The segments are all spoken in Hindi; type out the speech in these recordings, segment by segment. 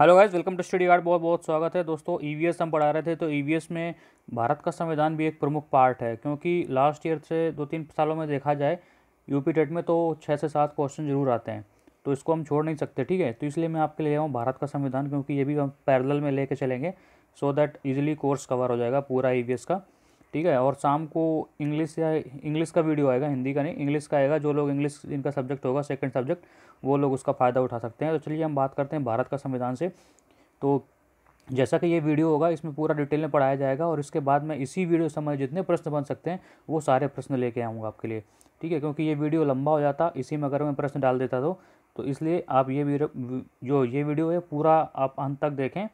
hello guys welcome to study guard बहुत बहुत स्वागत है दोस्तों ईवीएस e हम पढ़ा रहे थे तो ईवीएस e में भारत का संविधान भी एक प्रमुख पार्ट है क्योंकि लास्ट ईयर से दो तीन सालों में देखा जाए यूपी टेट में तो छः से सात क्वेश्चन जरूर आते हैं तो इसको हम छोड़ नहीं सकते ठीक है तो इसलिए मैं आपके लिए आऊँ भारत का संविधान क्योंकि ये भी हम पैरल में ले चलेंगे so that easily course cover हो जाएगा पूरा ई e का ठीक है और शाम को इंग्लिश या इंग्लिश का वीडियो आएगा हिंदी का नहीं इंग्लिश का आएगा जो लोग इंग्लिश इनका सब्जेक्ट होगा सेकंड सब्जेक्ट वो लोग उसका फ़ायदा उठा सकते हैं तो चलिए हम बात करते हैं भारत का संविधान से तो जैसा कि ये वीडियो होगा इसमें पूरा डिटेल में पढ़ाया जाएगा और इसके बाद मैं इसी वीडियो समय जितने प्रश्न बन सकते हैं वो सारे प्रश्न लेके आऊँगा आपके लिए ठीक है क्योंकि ये वीडियो लंबा हो जाता इसी में अगर मैं प्रश्न डाल देता तो तो इसलिए आप ये वीडियो जो ये वीडियो है पूरा आप अंत तक देखें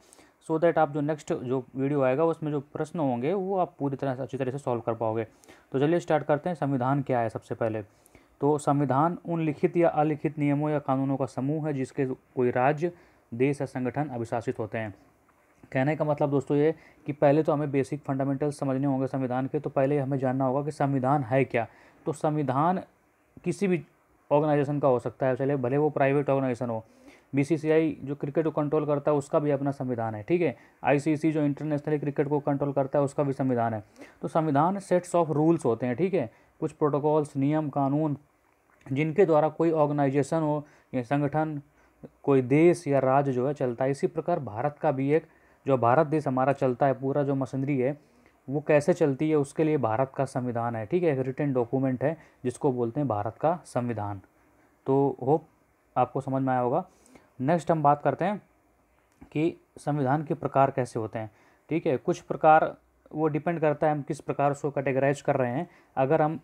सो दैट आप जो नेक्स्ट जो वीडियो आएगा उसमें जो प्रश्न होंगे वो आप पूरी तरह से अच्छी तरह से सॉल्व कर पाओगे तो चलिए स्टार्ट करते हैं संविधान क्या है सबसे पहले तो संविधान उन लिखित या अलिखित नियमों या कानूनों का समूह है जिसके कोई राज्य देश या संगठन अभिशासित होते हैं कहने का मतलब दोस्तों ये कि पहले तो हमें बेसिक फंडामेंटल समझने होंगे संविधान के तो पहले हमें जानना होगा कि संविधान है क्या तो संविधान किसी भी ऑर्गेनाइजेशन का हो सकता है चले भले वो प्राइवेट ऑर्गेनाइजेशन हो बीसीसीआई जो क्रिकेट को कंट्रोल करता है उसका भी अपना संविधान है ठीक है आईसीसी जो इंटरनेशनल क्रिकेट को कंट्रोल करता है उसका भी संविधान है तो संविधान सेट्स ऑफ रूल्स होते हैं ठीक है कुछ प्रोटोकॉल्स नियम कानून जिनके द्वारा कोई ऑर्गेनाइजेशन हो या संगठन कोई देश या राज्य जो है चलता है इसी प्रकार भारत का भी एक जो भारत देश हमारा चलता है पूरा जो मशीनरी है वो कैसे चलती है उसके लिए भारत का संविधान है ठीक है एक रिटर्न डॉक्यूमेंट है जिसको बोलते हैं भारत का संविधान तो होप आपको समझ में आया होगा नेक्स्ट हम बात करते हैं कि संविधान के प्रकार कैसे होते हैं ठीक है कुछ प्रकार वो डिपेंड करता है हम किस प्रकार उसको कैटेगराइज कर रहे हैं अगर हम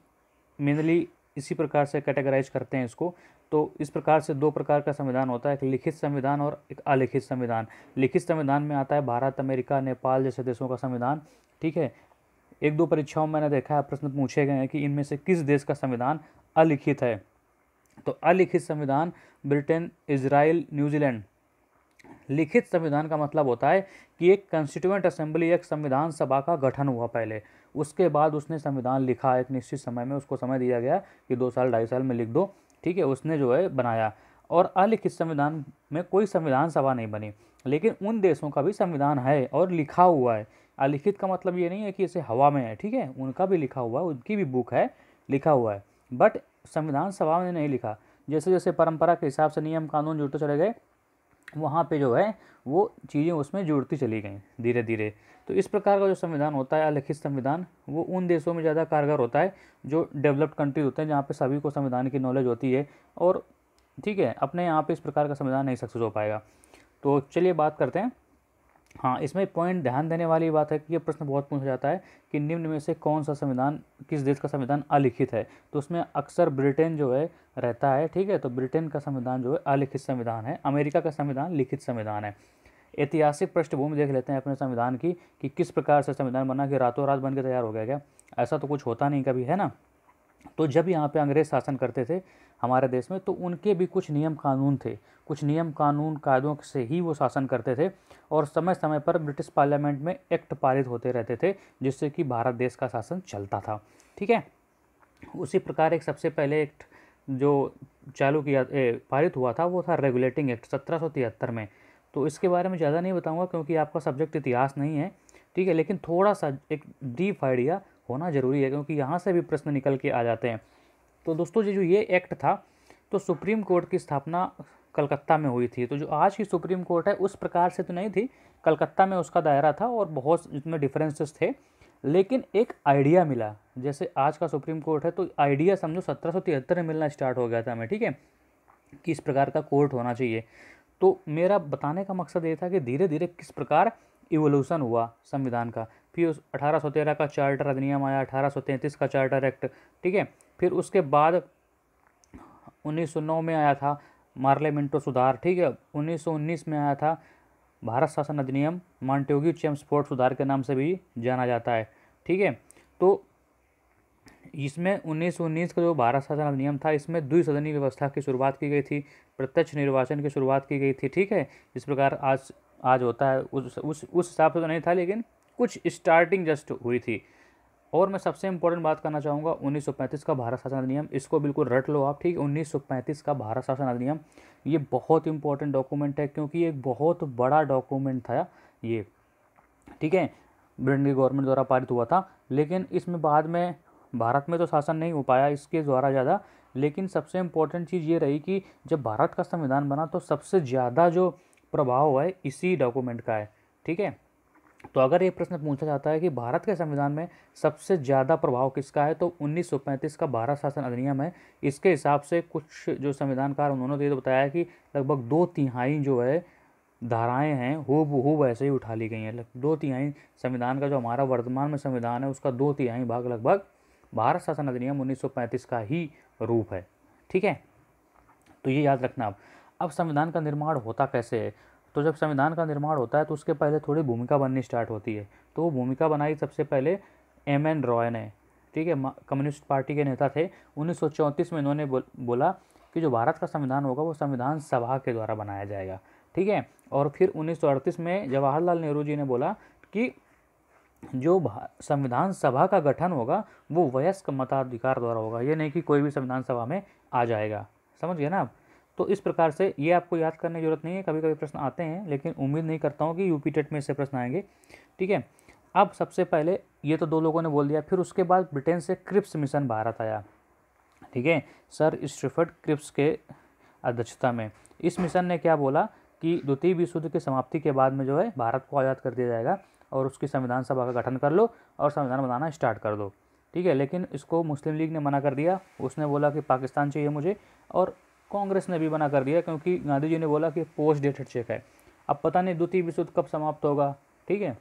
मेनली इसी प्रकार से कैटेगराइज करते हैं इसको तो इस प्रकार से दो प्रकार का संविधान होता है एक लिखित संविधान और एक अलिखित संविधान लिखित संविधान में आता है भारत अमेरिका नेपाल जैसे देशों का संविधान ठीक है एक दो परीक्षाओं में मैंने देखा है प्रश्न पूछे गए हैं कि इनमें से किस देश का संविधान अलिखित है तो अलिखित संविधान ब्रिटेन इसराइल न्यूजीलैंड लिखित संविधान का मतलब होता है कि एक कंस्टिट्यूएंट असेंबली एक संविधान सभा का गठन हुआ पहले उसके बाद उसने संविधान लिखा एक निश्चित समय में उसको समय दिया गया कि दो साल ढाई साल में लिख दो ठीक है उसने जो है बनाया और अलिखित संविधान में कोई संविधान सभा नहीं बनी लेकिन उन देशों का भी संविधान है और लिखा हुआ है अलिखित का मतलब ये नहीं है कि इसे हवा में है ठीक है उनका भी लिखा हुआ है उनकी भी बुक है लिखा हुआ है बट संविधान सभा ने नहीं लिखा जैसे जैसे परंपरा के हिसाब से नियम कानून जुड़ते चले गए वहाँ पे जो है वो चीज़ें उसमें जुड़ती चली गई धीरे धीरे तो इस प्रकार का जो संविधान होता है अलिखित संविधान वो उन देशों में ज़्यादा कारगर होता है जो डेवलप्ड कंट्री होते हैं जहाँ पे सभी को संविधान की नॉलेज होती है और ठीक है अपने यहाँ पे इस प्रकार का संविधान नहीं सक्सेस हो पाएगा तो चलिए बात करते हैं हाँ इसमें पॉइंट ध्यान देने वाली बात है कि ये प्रश्न बहुत पूछा जाता है कि निम्न में से कौन सा संविधान किस देश का संविधान अलिखित है तो उसमें अक्सर ब्रिटेन जो है रहता है ठीक है तो ब्रिटेन का संविधान जो है अलिखित संविधान है अमेरिका का संविधान लिखित संविधान है ऐतिहासिक पृष्ठभूमि देख लेते हैं अपने संविधान की कि किस प्रकार से संविधान बना कि रातों रात बन के तैयार हो गया क्या ऐसा तो कुछ होता नहीं कभी है ना तो जब यहाँ पे अंग्रेज़ शासन करते थे हमारे देश में तो उनके भी कुछ नियम कानून थे कुछ नियम कानून कायदों से ही वो शासन करते थे और समय समय पर ब्रिटिश पार्लियामेंट में एक्ट पारित होते रहते थे जिससे कि भारत देश का शासन चलता था ठीक है उसी प्रकार एक सबसे पहले एक्ट जो चालू किया ए, पारित हुआ था वो था रेगुलेटिंग एक्ट सत्रह में तो इसके बारे में ज़्यादा नहीं बताऊँगा क्योंकि आपका सब्जेक्ट इतिहास नहीं है ठीक है लेकिन थोड़ा सा एक ब्रीफ आइडिया होना ज़रूरी है क्योंकि यहाँ से भी प्रश्न निकल के आ जाते हैं तो दोस्तों ये जो ये एक्ट था तो सुप्रीम कोर्ट की स्थापना कलकत्ता में हुई थी तो जो आज की सुप्रीम कोर्ट है उस प्रकार से तो नहीं थी कलकत्ता में उसका दायरा था और बहुत जितने डिफरेंसेस थे लेकिन एक आइडिया मिला जैसे आज का सुप्रीम कोर्ट है तो आइडिया समझो सत्रह में मिलना स्टार्ट हो गया था हमें ठीक है कि इस प्रकार का कोर्ट होना चाहिए तो मेरा बताने का मकसद ये था कि धीरे धीरे किस प्रकार इवोल्यूशन हुआ संविधान का फिर उस अठारह का चार्टर अधिनियम आया तैंतीस का चार्टर एक्ट ठीक है फिर उसके बाद नौ में आया था मार्ले मिंटो सुधार ठीक है उन्नीस में आया था भारत शासन अधिनियम मॉन्टोगी चैम स्पोर्ट सुधार के नाम से भी जाना जाता है ठीक है तो इसमें उन्नीस सौ उन्नीस का जो भारत शासन अधिनियम था इसमें द्विसदनीय व्यवस्था की शुरुआत की गई थी प्रत्यक्ष निर्वाचन की शुरुआत की गई थी ठीक है इस प्रकार आज आज होता है उस उस हिसाब से तो नहीं था लेकिन कुछ स्टार्टिंग जस्ट हुई थी और मैं सबसे इंपॉर्टेंट बात करना चाहूँगा 1935 का भारत शासन अधिनियम इसको बिल्कुल रट लो आप ठीक है 1935 का भारत शासन अधिनियम ये बहुत इंपॉर्टेंट डॉक्यूमेंट है क्योंकि एक बहुत बड़ा डॉक्यूमेंट था ये ठीक है ब्रिटेन की गवर्नमेंट द्वारा पारित हुआ था लेकिन इसमें बाद में भारत में तो शासन नहीं हो पाया इसके द्वारा ज़्यादा लेकिन सबसे इम्पोर्टेंट चीज़ ये रही कि जब भारत का संविधान बना तो सबसे ज़्यादा जो प्रभाव है इसी डॉक्यूमेंट का है ठीक है तो अगर ये प्रश्न पूछा जाता है कि भारत के संविधान में सबसे ज़्यादा प्रभाव किसका है तो 1935 का भारत शासन अधिनियम है इसके हिसाब से कुछ जो संविधानकार उन्होंने तो ये तो बताया कि लगभग दो तिहाई जो है धाराएं हैं हु हु वैसे ही उठा ली गई हैं दो तिहाई संविधान का जो हमारा वर्तमान में संविधान है उसका दो तिहाई भाग लगभग भारत शासन अधिनियम उन्नीस का ही रूप है ठीक है तो ये याद रखना आप अब संविधान का निर्माण होता कैसे है तो जब संविधान का निर्माण होता है तो उसके पहले थोड़ी भूमिका बननी स्टार्ट होती है तो वो भूमिका बनाई सबसे पहले एम एन रॉय ने ठीक है कम्युनिस्ट पार्टी के नेता थे उन्नीस में इन्होंने बोला कि जो भारत का संविधान होगा वो संविधान सभा के द्वारा बनाया जाएगा ठीक है और फिर उन्नीस में जवाहरलाल नेहरू जी ने बोला कि जो संविधान सभा का गठन होगा वो वयस्क मताधिकार द्वारा होगा ये नहीं कि कोई भी संविधान सभा में आ जाएगा समझ गए ना आप तो इस प्रकार से ये आपको याद करने की जरूरत नहीं है कभी कभी प्रश्न आते हैं लेकिन उम्मीद नहीं करता हूँ कि यूपी टेट में इससे प्रश्न आएंगे ठीक है अब सबसे पहले ये तो दो लोगों ने बोल दिया फिर उसके बाद ब्रिटेन से क्रिप्स मिशन भारत आया ठीक है सर स्ट्रिफर्ड क्रिप्स के अध्यक्षता में इस मिशन ने क्या बोला कि द्वितीय विश्व युद्ध की समाप्ति के बाद में जो है भारत को आज़ाद कर दिया जाएगा और उसकी संविधान सभा का गठन कर लो और संविधान बनाना स्टार्ट कर दो ठीक है लेकिन इसको मुस्लिम लीग ने मना कर दिया उसने बोला कि पाकिस्तान चाहिए मुझे और कांग्रेस ने भी बना कर दिया क्योंकि गांधी जी ने बोला कि पोस्ट डेटेड चेक है अब पता नहीं द्वितीय विश्व युद्ध कब समाप्त होगा ठीक है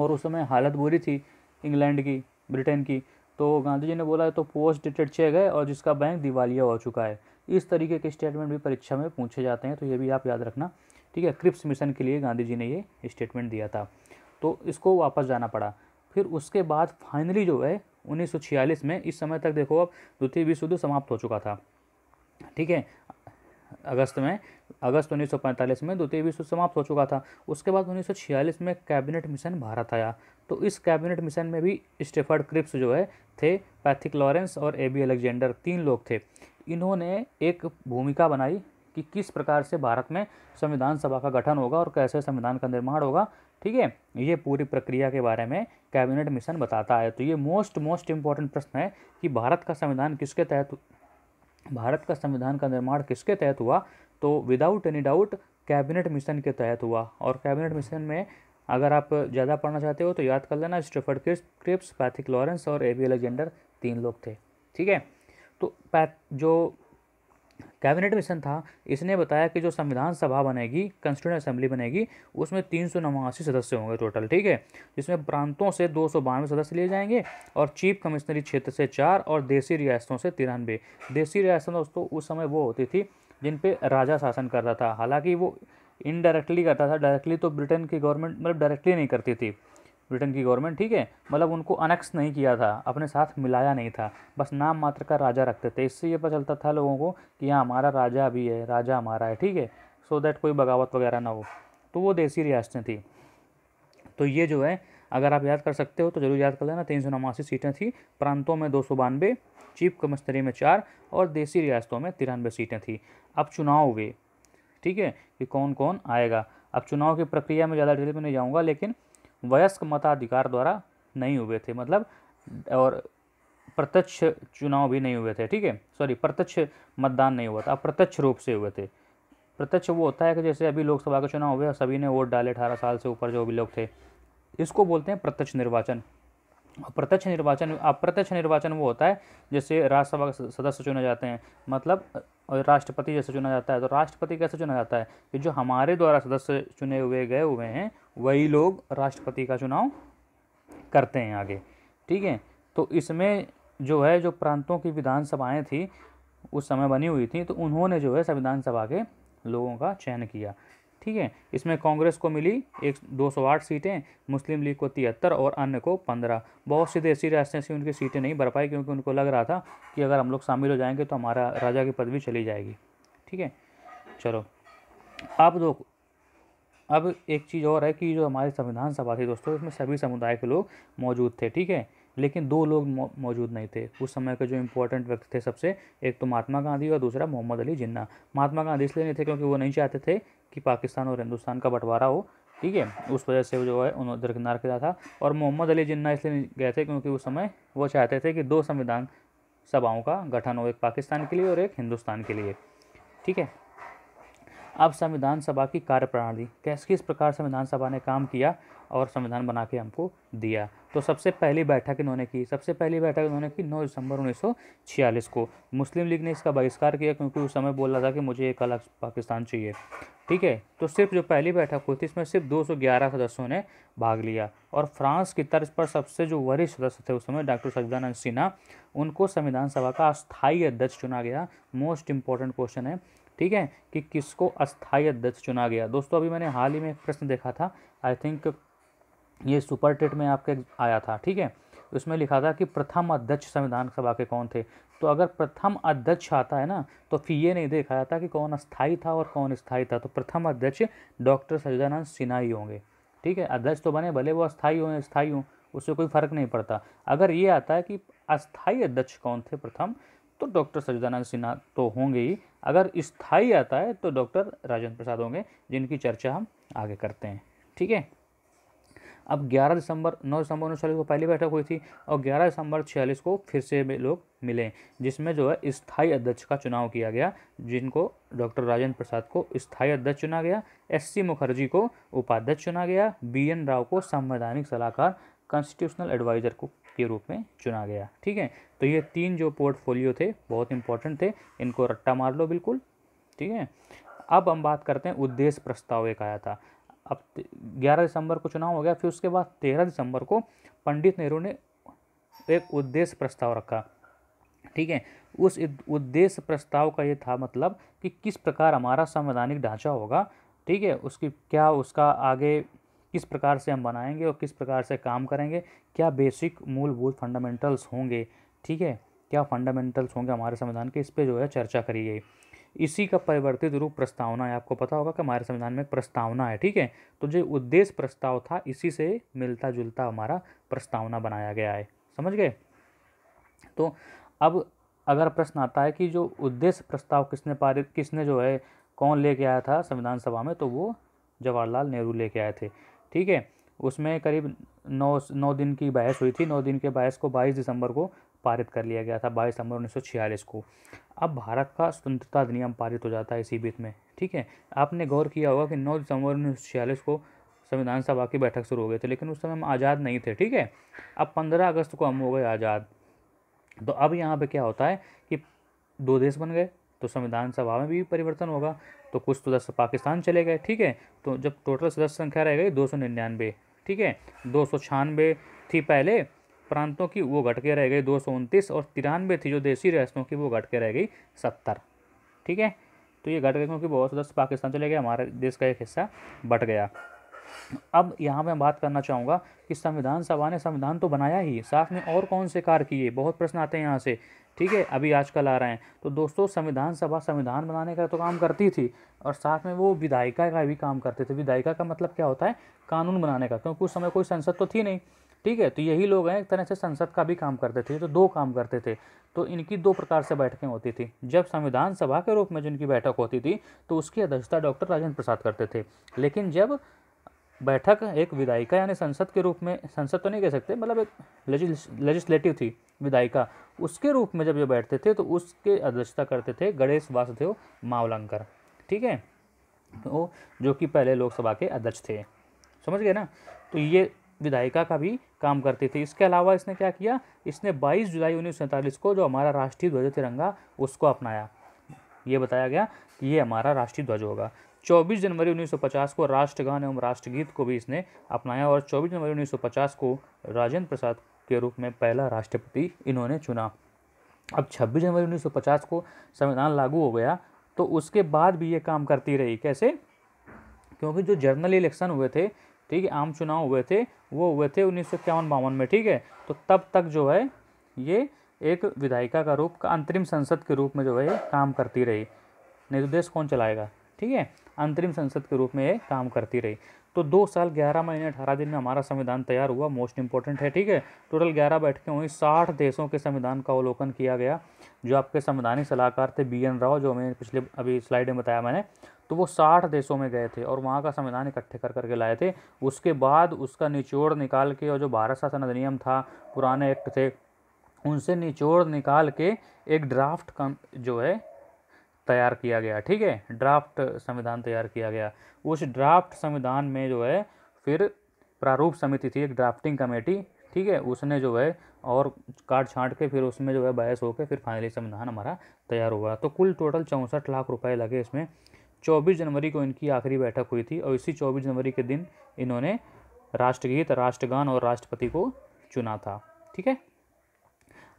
और उस समय हालत बुरी थी इंग्लैंड की ब्रिटेन की तो गांधी जी ने बोला तो पोस्ट डेटेड चेक है और जिसका बैंक दिवालिया हो चुका है इस तरीके के स्टेटमेंट भी परीक्षा में पूछे जाते हैं तो ये भी आप याद रखना ठीक है क्रिप्स मिशन के लिए गांधी जी ने ये स्टेटमेंट दिया था तो इसको वापस जाना पड़ा फिर उसके बाद फाइनली जो है उन्नीस में इस समय तक देखो अब द्वितीय विश्व युद्ध समाप्त हो चुका था ठीक है अगस्त में अगस्त 1945 में द्वितीय विश्व समाप्त हो चुका था उसके बाद 1946 में कैबिनेट मिशन भारत आया तो इस कैबिनेट मिशन में भी स्टेफर्ड क्रिप्स जो है थे पैथिक लॉरेंस और ए बी अलेक्जेंडर तीन लोग थे इन्होंने एक भूमिका बनाई कि किस प्रकार से भारत में संविधान सभा का गठन होगा और कैसे संविधान का निर्माण होगा ठीक है ये पूरी प्रक्रिया के बारे में कैबिनेट मिशन बताता है तो ये मोस्ट मोस्ट इम्पॉर्टेंट प्रश्न है कि भारत का संविधान किसके तहत भारत का संविधान का निर्माण किसके तहत हुआ तो without any doubt cabinet mission के तहत हुआ और कैबिनेट मिशन में अगर आप ज़्यादा पढ़ना चाहते हो तो याद कर लेना स्टेफर्ड क्रिप्स पैथिक लॉरेंस और ए बी एलेक्जेंडर तीन लोग थे ठीक है तो पैथ जो कैबिनेट मिशन था इसने बताया कि जो संविधान सभा बनेगी कंस्टिट्यूंट असेंबली बनेगी उसमें तीन सौ नवासी सदस्य होंगे टोटल ठीक है जिसमें प्रांतों से दो सौ बानवे सदस्य लिए जाएंगे और चीफ कमिश्नरी क्षेत्र से चार और देसी रियासतों से तिरानवे देसी रियासतें दोस्तों उस समय वो होती थी जिन पर राजा शासन करता था हालांकि वो इनडायरेक्टली करता था डायरेक्टली तो ब्रिटेन की गवर्नमेंट मतलब डायरेक्टली नहीं करती थी ब्रिटेन की गवर्नमेंट ठीक है मतलब उनको अनेक्स नहीं किया था अपने साथ मिलाया नहीं था बस नाम मात्र का राजा रखते थे इससे ये पता चलता था लोगों को कि यहाँ हमारा राजा भी है राजा हमारा है ठीक है सो so दैट कोई बगावत वगैरह ना हो तो वो देसी रियासतें थी तो ये जो है अगर आप याद कर सकते हो तो जरूर याद कर लेना तीन सौ नवासी सीटें थी प्रांतों में दो सौ बानवे चीफ कमिश्नरी में चार और देसी रियासतों में तिरानवे सीटें थी अब चुनाव हुए ठीक है कि कौन कौन आएगा अब चुनाव की प्रक्रिया में ज़्यादा डिटेल में नहीं जाऊँगा लेकिन वयस्क मताधिकार द्वारा नहीं हुए थे मतलब और प्रत्यक्ष चुनाव भी नहीं हुए थे ठीक है सॉरी प्रत्यक्ष मतदान नहीं हुआ था अप्रत्यक्ष रूप से हुए थे प्रत्यक्ष वो होता है कि जैसे अभी लोकसभा का चुनाव हुए और सभी ने वोट डाले अठारह साल से ऊपर जो भी लोग थे इसको बोलते हैं प्रत्यक्ष निर्वाचन प्रत्यक्ष निर्वाचन अप्रत्यक्ष निर्वाचन वो होता है जैसे राज्यसभा का सदस्य चुने जाते हैं मतलब राष्ट्रपति जैसे चुना जाता है तो राष्ट्रपति कैसे चुना जाता है कि जो हमारे द्वारा सदस्य चुने हुए गए हुए हैं वही लोग राष्ट्रपति का चुनाव करते हैं आगे ठीक है तो इसमें जो है जो प्रांतों की विधानसभाएं थी उस समय बनी हुई थी तो उन्होंने जो है संविधान सभा के लोगों का चयन किया ठीक है इसमें कांग्रेस को मिली एक दो सौ आठ सीटें मुस्लिम लीग को तिहत्तर और अन्य को पंद्रह बहुत सी देसी राष्ट्रीय से उनकी सीटें नहीं भर पाई क्योंकि उनको लग रहा था कि अगर हम लोग शामिल हो जाएंगे तो हमारा राजा की पदवी चली जाएगी ठीक है चलो अब दो अब एक चीज़ और है कि जो हमारी संविधान सभा थी दोस्तों इसमें सभी समुदाय के लोग मौजूद थे ठीक है लेकिन दो लोग मौजूद नहीं थे उस समय के जो इम्पोर्टेंट व्यक्ति थे सबसे एक तो महात्मा गांधी और दूसरा मोहम्मद अली जिन्ना महात्मा गांधी इसलिए नहीं थे क्योंकि वो नहीं चाहते थे कि पाकिस्तान और हिंदुस्तान का बंटवारा हो ठीक है उस वजह से वो जो है उन्होंने दरकिनार किया था और मोहम्मद अली जिन्ना इसलिए नहीं गए थे क्योंकि उस समय वो चाहते थे कि दो संविधान सभाओं का गठन हो एक पाकिस्तान के लिए और एक हिंदुस्तान के लिए ठीक है अब संविधान सभा की कार्य प्रणाली कैसे किस प्रकार संविधान सभा ने काम किया और संविधान बना के हमको दिया तो सबसे पहली बैठक इन्होंने की सबसे पहली बैठक इन्होंने की 9 दिसंबर 1946 को मुस्लिम लीग ने इसका बहिष्कार किया क्योंकि उस समय बोल रहा था कि मुझे एक अलग पाकिस्तान चाहिए ठीक है तो सिर्फ जो पहली बैठक हुई थी इसमें सिर्फ 211 सदस्यों ने भाग लिया और फ्रांस की तर्ज पर सबसे जो वरिष्ठ सदस्य थे उस समय डॉक्टर सज्जानंद सिन्हा उनको संविधान सभा का अस्थायी अध्यक्ष चुना गया मोस्ट इंपॉर्टेंट क्वेश्चन है ठीक है कि किसको अस्थायी अध्यक्ष चुना गया दोस्तों अभी मैंने हाल ही में एक प्रश्न देखा था आई थिंक ये सुपर टेट में आपके आया था ठीक है उसमें लिखा था कि प्रथम अध्यक्ष संविधान सभा के कौन थे तो अगर प्रथम अध्यक्ष आता है ना तो फिर ये नहीं देखा जाता कि कौन अस्थायी था और कौन स्थाई था तो प्रथम अध्यक्ष डॉक्टर सच्चिदानंद सिन्हा ही होंगे ठीक है अध्यक्ष तो बने भले वो अस्थायी हों स्थाई हों उससे कोई फर्क नहीं पड़ता अगर ये आता है कि अस्थायी अध्यक्ष कौन थे प्रथम तो डॉक्टर सजिदानंद सिन्हा तो होंगे ही अगर स्थाई आता है तो डॉक्टर राजेंद्र प्रसाद होंगे जिनकी चर्चा हम आगे करते हैं ठीक है अब 11 दिसंबर 9 दिसंबर उन्नीस को पहली बैठक हुई थी और 11 दिसंबर छियालीस को फिर से लोग मिले जिसमें जो है स्थाई अध्यक्ष का चुनाव किया गया जिनको डॉक्टर राजेंद्र प्रसाद को स्थाई अध्यक्ष चुना गया एससी मुखर्जी को उपाध्यक्ष चुना गया बीएन राव को संवैधानिक सलाहकार कॉन्स्टिट्यूशनल एडवाइजर को के रूप में चुना गया ठीक है तो ये तीन जो पोर्टफोलियो थे बहुत इंपॉर्टेंट थे इनको रट्टा मार लो बिल्कुल ठीक है अब हम बात करते हैं उद्देश्य प्रस्ताव एक आया था अब 11 दिसंबर को चुनाव हो गया फिर उसके बाद 13 दिसंबर को पंडित नेहरू ने एक उद्देश्य प्रस्ताव रखा ठीक है उस उद्देश्य प्रस्ताव का ये था मतलब कि किस प्रकार हमारा संवैधानिक ढांचा होगा ठीक है उसकी क्या उसका आगे किस प्रकार से हम बनाएंगे और किस प्रकार से काम करेंगे क्या बेसिक मूलभूत फंडामेंटल्स होंगे ठीक है क्या फंडामेंटल्स होंगे हमारे संविधान के इस पर जो है चर्चा करी गई इसी का परिवर्तित रूप प्रस्तावना है आपको पता होगा कि हमारे संविधान में एक प्रस्तावना है ठीक है तो जो उद्देश्य प्रस्ताव था इसी से मिलता जुलता हमारा प्रस्तावना बनाया गया है समझ गए तो अब अगर प्रश्न आता है कि जो उद्देश्य प्रस्ताव किसने पारित किसने जो है कौन लेके आया था संविधान सभा में तो वो जवाहरलाल नेहरू लेके आए थे ठीक है उसमें करीब नौ नौ दिन की बहस हुई थी नौ दिन के बहस को बाईस दिसंबर को पारित कर लिया गया था बाईस दिसंबर उन्नीस को अब भारत का स्वतंत्रता अधिनियम पारित हो जाता है इसी बीच में ठीक है आपने गौर किया होगा कि नौ दिसंबर उन्नीस को संविधान सभा की बैठक शुरू हो गई थी लेकिन उस समय हम आज़ाद नहीं थे ठीक है अब पंद्रह अगस्त को हम हो गए आज़ाद तो अब यहाँ पे क्या होता है कि दो देश बन गए तो संविधान सभा में भी परिवर्तन होगा तो कुछ सदस्य पाकिस्तान चले गए ठीक है तो जब टोटल सदस्य संख्या रह गई दो सौ निन्यानवे ठीक है दो सौ छियानवे थी पहले प्रांतों की वो घट के रह गई दो सौ उनतीस और तिरानवे थी जो देसी रियासतों की वो घट के रह गई सत्तर ठीक है तो ये घट गए क्योंकि बहुत सदस्य पाकिस्तान चले गए हमारे देश का एक हिस्सा बट गया अब यहाँ मैं बात करना चाहूँगा कि संविधान सभा ने संविधान तो बनाया ही साथ में और कौन से कार्य किए बहुत प्रश्न आते हैं यहाँ से ठीक है अभी आजकल आ रहे हैं तो दोस्तों संविधान सभा संविधान बनाने का तो काम करती थी और साथ में वो विधायिका का भी काम करते थे विधायिका का मतलब क्या होता है कानून बनाने का क्योंकि उस समय कोई संसद तो थी नहीं ठीक है तो यही लोग हैं एक तरह से संसद का भी काम करते थे तो दो काम करते थे तो इनकी दो प्रकार से बैठकें होती थी जब संविधान सभा के रूप में जिनकी बैठक होती थी तो उसकी अध्यक्षता डॉक्टर राजेंद्र प्रसाद करते थे लेकिन जब बैठक एक विधायिका यानी संसद के रूप में संसद तो नहीं कह सकते मतलब एक लेजिस्लेटिव थी विधायिका उसके रूप में जब ये बैठते थे तो उसके अध्यक्षता करते थे गणेश वासुदेव मावलंकर ठीक है तो जो कि पहले लोकसभा के अध्यक्ष थे समझ गए ना तो ये विधायिका का भी काम करती थी इसके अलावा इसने क्या किया इसने 22 जुलाई उन्नीस को जो हमारा राष्ट्रीय ध्वज तिरंगा उसको अपनाया ये बताया गया कि ये हमारा राष्ट्रीय ध्वज होगा 24 जनवरी 1950 को राष्ट्रगान एवं राष्ट्रगीत को भी इसने अपनाया और 24 जनवरी 1950 को राजेंद्र प्रसाद के रूप में पहला राष्ट्रपति इन्होंने चुना अब 26 जनवरी 1950 को संविधान लागू हो गया तो उसके बाद भी ये काम करती रही कैसे क्योंकि जो जनरल इलेक्शन हुए थे ठीक है आम चुनाव हुए थे वो हुए थे उन्नीस सौ में ठीक है तो तब तक जो है ये एक विधायिका का रूप का अंतरिम संसद के रूप में जो है काम करती रही नहीं तो देश कौन चलाएगा ठीक है अंतरिम संसद के रूप में ये काम करती रही तो दो साल ग्यारह महीने अठारह दिन में हमारा संविधान तैयार हुआ मोस्ट इंपॉर्टेंट है ठीक है टोटल ग्यारह बैठकें हुई साठ देशों के संविधान का अवलोकन किया गया जो आपके संविधानिक सलाहकार थे बी एन राव जो मैंने पिछले अभी स्लाइड में बताया मैंने तो वो साठ देशों में गए थे और वहाँ का संविधान इकट्ठे कर करके लाए थे उसके बाद उसका निचोड़ निकाल के और जो भारत शासन अधिनियम था पुराने एक्ट थे उनसे निचोड़ निकाल के एक ड्राफ्ट कम जो है तैयार किया गया ठीक है ड्राफ्ट संविधान तैयार किया गया उस ड्राफ्ट संविधान में जो है फिर प्रारूप समिति थी एक ड्राफ्टिंग कमेटी ठीक है उसने जो है और काट छाँट के फिर उसमें जो है बहस होकर फिर फाइनली संविधान हमारा तैयार हुआ तो कुल टोटल चौंसठ लाख रुपए लगे इसमें चौबीस जनवरी को इनकी आखिरी बैठक हुई थी और इसी चौबीस जनवरी के दिन इन्होंने राष्ट्रगीत राष्ट्रगान और राष्ट्रपति को चुना था ठीक है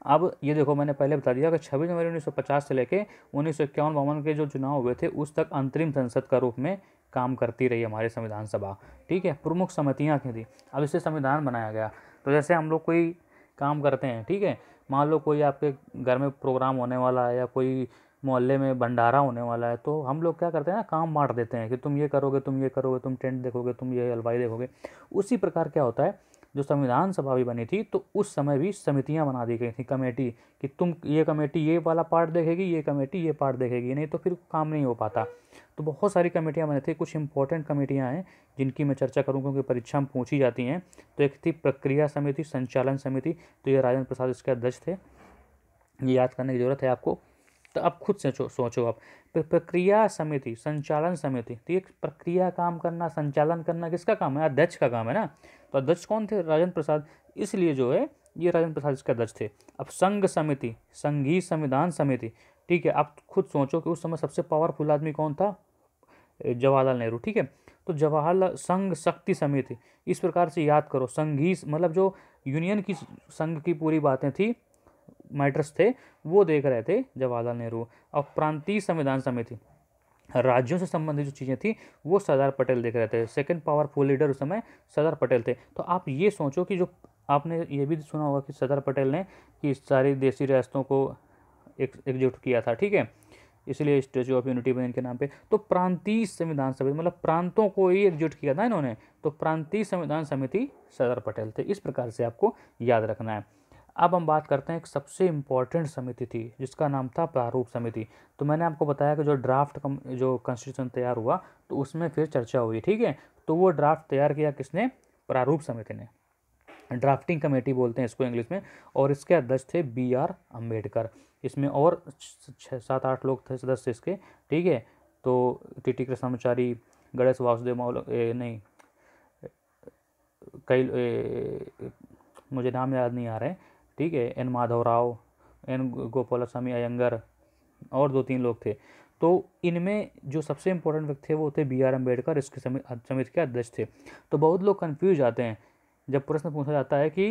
अब ये देखो मैंने पहले बता दिया कि छब्बीस जनवरी उन्नीस सौ पचास से लेकर उन्नीस सौ इक्यावन बावन के जो चुनाव हुए थे उस तक अंतरिम संसद का रूप में काम करती रही हमारे संविधान सभा ठीक है प्रमुख समितियाँ की थी अब इसे संविधान बनाया गया तो जैसे हम लोग कोई काम करते हैं ठीक है मान लो कोई आपके घर में प्रोग्राम होने वाला है या कोई मोहल्ले में भंडारा होने वाला है तो हम लोग क्या करते हैं ना काम बांट देते हैं कि तुम ये करोगे तुम ये करोगे तुम टेंट देखोगे तुम ये हलवाई देखोगे उसी प्रकार क्या होता है जो संविधान सभा भी बनी थी तो उस समय भी समितियाँ बना दी गई थी कमेटी कि तुम ये कमेटी ये वाला पार्ट देखेगी ये कमेटी ये पार्ट देखेगी नहीं तो फिर काम नहीं हो पाता तो बहुत सारी कमेटियाँ बनी थी कुछ इंपॉर्टेंट कमेटियाँ हैं जिनकी मैं चर्चा करूँ क्योंकि परीक्षा में पूछी जाती हैं तो एक थी प्रक्रिया समिति संचालन समिति तो ये राजेंद्र प्रसाद इसके अध्यक्ष थे ये याद करने की ज़रूरत है आपको तो आप खुद से सोचो आप प्रक्रिया समिति संचालन समिति तो एक प्रक्रिया काम करना संचालन करना किसका काम है अध्यक्ष का काम है ना तो अध्यक्ष कौन थे राजेंद्र प्रसाद इसलिए जो है ये राजेंद्र प्रसाद इसके अध्यक्ष थे अब संघ समिति संघीय संविधान समिति ठीक है आप खुद सोचो कि उस समय सबसे पावरफुल आदमी कौन था जवाहरलाल नेहरू ठीक है तो जवाहरलाल संघ शक्ति समिति इस प्रकार से याद करो संघीय मतलब जो यूनियन की संघ की पूरी बातें थी मैटर्स थे वो देख रहे थे जवाहरलाल नेहरू और प्रांतीय संविधान समिति राज्यों से संबंधित जो चीज़ें थी वो सरदार पटेल देख रहे थे सेकंड पावरफुल लीडर उस समय सरदार पटेल थे तो आप ये सोचो कि जो आपने ये भी सुना होगा कि सरदार पटेल ने कि सारी देसी रियासतों को एक एकजुट किया था ठीक है इसलिए स्टेचू ऑफ यूनिटी बने इनके नाम पे तो प्रांतीय संविधान समिति मतलब प्रांतों को ही एकजुट किया था इन्होंने तो प्रांतीय संविधान समिति सरदार पटेल थे इस प्रकार से आपको याद रखना है अब हम बात करते हैं एक सबसे इम्पॉर्टेंट समिति थी जिसका नाम था प्रारूप समिति तो मैंने आपको बताया कि जो ड्राफ्ट कम, जो कॉन्स्टिट्यूशन तैयार हुआ तो उसमें फिर चर्चा हुई ठीक है तो वो ड्राफ्ट तैयार किया किसने प्रारूप समिति ने ड्राफ्टिंग कमेटी बोलते हैं इसको इंग्लिश में और इसके अध्यक्ष थे बी आर अम्बेडकर इसमें और छः सात आठ लोग थे सदस्य इसके ठीक है तो टी टी कृष्णाचारी गणेश वासुदेव मौल नहीं कई मुझे नाम याद नहीं आ रहे हैं ठीक है एन माधव राव एन स्वामी अयंगर और दो तीन लोग थे तो इनमें जो सबसे इम्पोर्टेंट व्यक्ति थे वो थे बी आर अम्बेडकर इसके समिति के अध्यक्ष थे तो बहुत लोग कन्फ्यूज आते हैं जब प्रश्न पूछा जाता है कि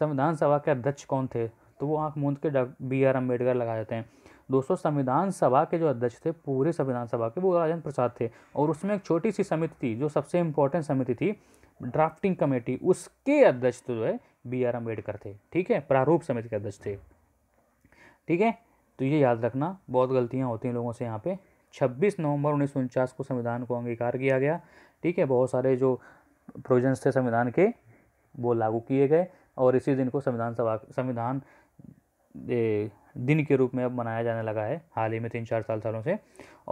संविधान सभा के अध्यक्ष कौन थे तो वो आँख मूंद के बी आर अम्बेडकर लगा देते हैं दोस्तों संविधान सभा के जो अध्यक्ष थे पूरे संविधान सभा के वो राजेंद्र प्रसाद थे और उसमें एक छोटी सी समिति थी जो सबसे इम्पोर्टेंट समिति थी ड्राफ्टिंग कमेटी उसके अध्यक्ष तो जो है बी आर अम्बेडकर थे ठीक है प्रारूप समिति के अध्यक्ष थे ठीक है तो ये याद रखना बहुत गलतियाँ होती हैं लोगों से यहाँ पे 26 नवंबर उन्नीस को संविधान को अंगीकार किया गया ठीक है बहुत सारे जो प्रोविजन्स थे संविधान के वो लागू किए गए और इसी दिन को संविधान सभा संविधान दिन के रूप में अब मनाया जाने लगा है हाल ही में तीन चार साल सालों से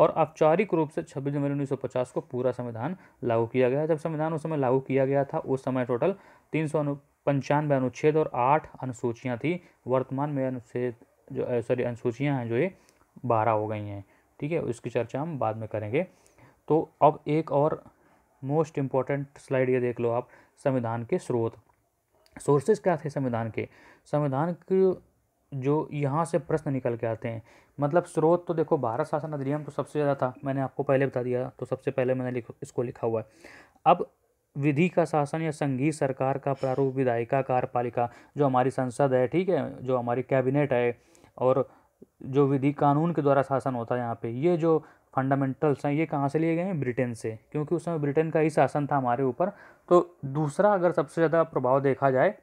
और औपचारिक रूप से 26 जनवरी 1950 को पूरा संविधान लागू किया गया जब संविधान उस समय लागू किया गया था उस समय टोटल तीन सौ पंचानवे अनुच्छेद और आठ अनुसूचियाँ थी वर्तमान में अनुच्छेद जो सॉरी अनुसूचियाँ हैं जो ये बारह हो गई हैं ठीक है उसकी चर्चा हम बाद में करेंगे तो अब एक और मोस्ट इम्पॉर्टेंट स्लाइड ये देख लो आप संविधान के स्रोत सोर्सेज क्या थे संविधान के संविधान के जो यहाँ से प्रश्न निकल के आते हैं मतलब स्रोत तो देखो भारत शासन अधिनियम तो सबसे ज़्यादा था मैंने आपको पहले बता दिया तो सबसे पहले मैंने लिख इसको लिखा हुआ है अब विधि का शासन या संघीय सरकार का प्रारूप विधायिका कार्यपालिका जो हमारी संसद है ठीक है जो हमारी कैबिनेट है और जो विधि कानून के द्वारा शासन होता है यहाँ पे ये जो फंडामेंटल्स हैं ये कहाँ से लिए गए हैं ब्रिटेन से क्योंकि उस समय ब्रिटेन का ही शासन था हमारे ऊपर तो दूसरा अगर सबसे ज़्यादा प्रभाव देखा जाए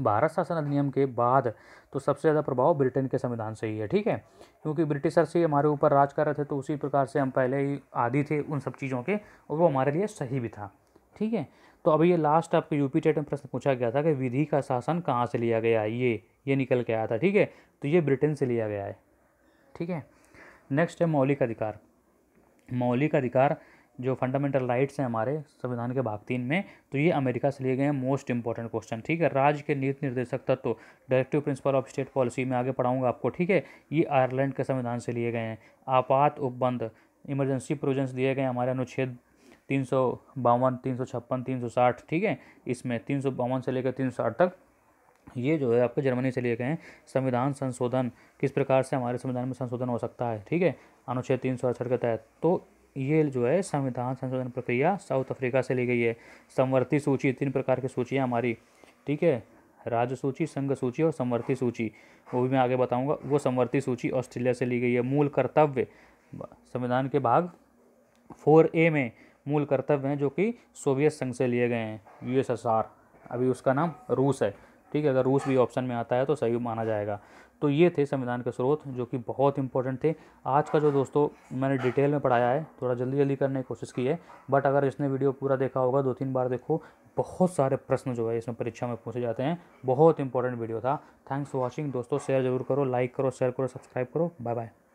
भारत शासन अधिनियम के बाद तो सबसे ज़्यादा प्रभाव ब्रिटेन के संविधान से ही है ठीक है क्योंकि ब्रिटिशर से हमारे ऊपर राज कर रहे थे तो उसी प्रकार से हम पहले ही आदि थे उन सब चीज़ों के और वो हमारे लिए सही भी था ठीक है तो अभी ये लास्ट आपके यूपी टेट में प्रश्न पूछा गया था कि विधि का शासन कहाँ से लिया गया है ये ये निकल के आया था ठीक है तो ये ब्रिटेन से लिया गया है ठीक है नेक्स्ट है मौलिक अधिकार मौलिक अधिकार जो फंडामेंटल राइट्स हैं हमारे संविधान के भाग तीन में तो ये अमेरिका से लिए गए हैं मोस्ट इंपॉर्टेंट क्वेश्चन ठीक है राज्य के नीति निर्देशक तत्व directive principle of state policy में आगे पढ़ाऊंगा आपको ठीक है ये आयरलैंड के संविधान से लिए गए हैं आपात उपबंध इमरजेंसी प्रोविजन दिए गए हमारे अनुच्छेद तीन सौ बावन तीन सौ छप्पन तीन सौ साठ ठीक है इसमें तीन सौ बावन से लेकर तीन सौ साठ तक ये जो है आपको जर्मनी से लिए गए हैं संविधान संशोधन किस प्रकार से हमारे संविधान में संशोधन हो सकता है ठीक है अनुच्छेद तीन सौ अड़सठ के तहत तो ये जो है संविधान संशोधन प्रक्रिया साउथ अफ्रीका से ली गई है संवर्ती सूची तीन प्रकार की सूचियाँ हमारी ठीक है राज्य सूची संघ सूची और संवर्ती सूची वो भी मैं आगे बताऊंगा वो संवर्ती सूची ऑस्ट्रेलिया से ली गई है मूल कर्तव्य संविधान के भाग फोर ए में मूल कर्तव्य हैं जो कि सोवियत संघ से लिए गए हैं यूएसएसआर अभी उसका नाम रूस है ठीक है अगर रूस भी ऑप्शन में आता है तो सही माना जाएगा तो ये थे संविधान के स्रोत जो कि बहुत इंपॉर्टेंट थे आज का जो दोस्तों मैंने डिटेल में पढ़ाया है थोड़ा जल्दी जल्दी करने की कोशिश की है बट अगर इसने वीडियो पूरा देखा होगा दो तीन बार देखो बहुत सारे प्रश्न जो है इसमें परीक्षा में पूछे जाते हैं बहुत इंपॉर्टेंट वीडियो था थैंक्स फॉर वॉचिंग दोस्तों शेयर जरूर करो लाइक करो शेयर करो सब्सक्राइब करो बाय बाय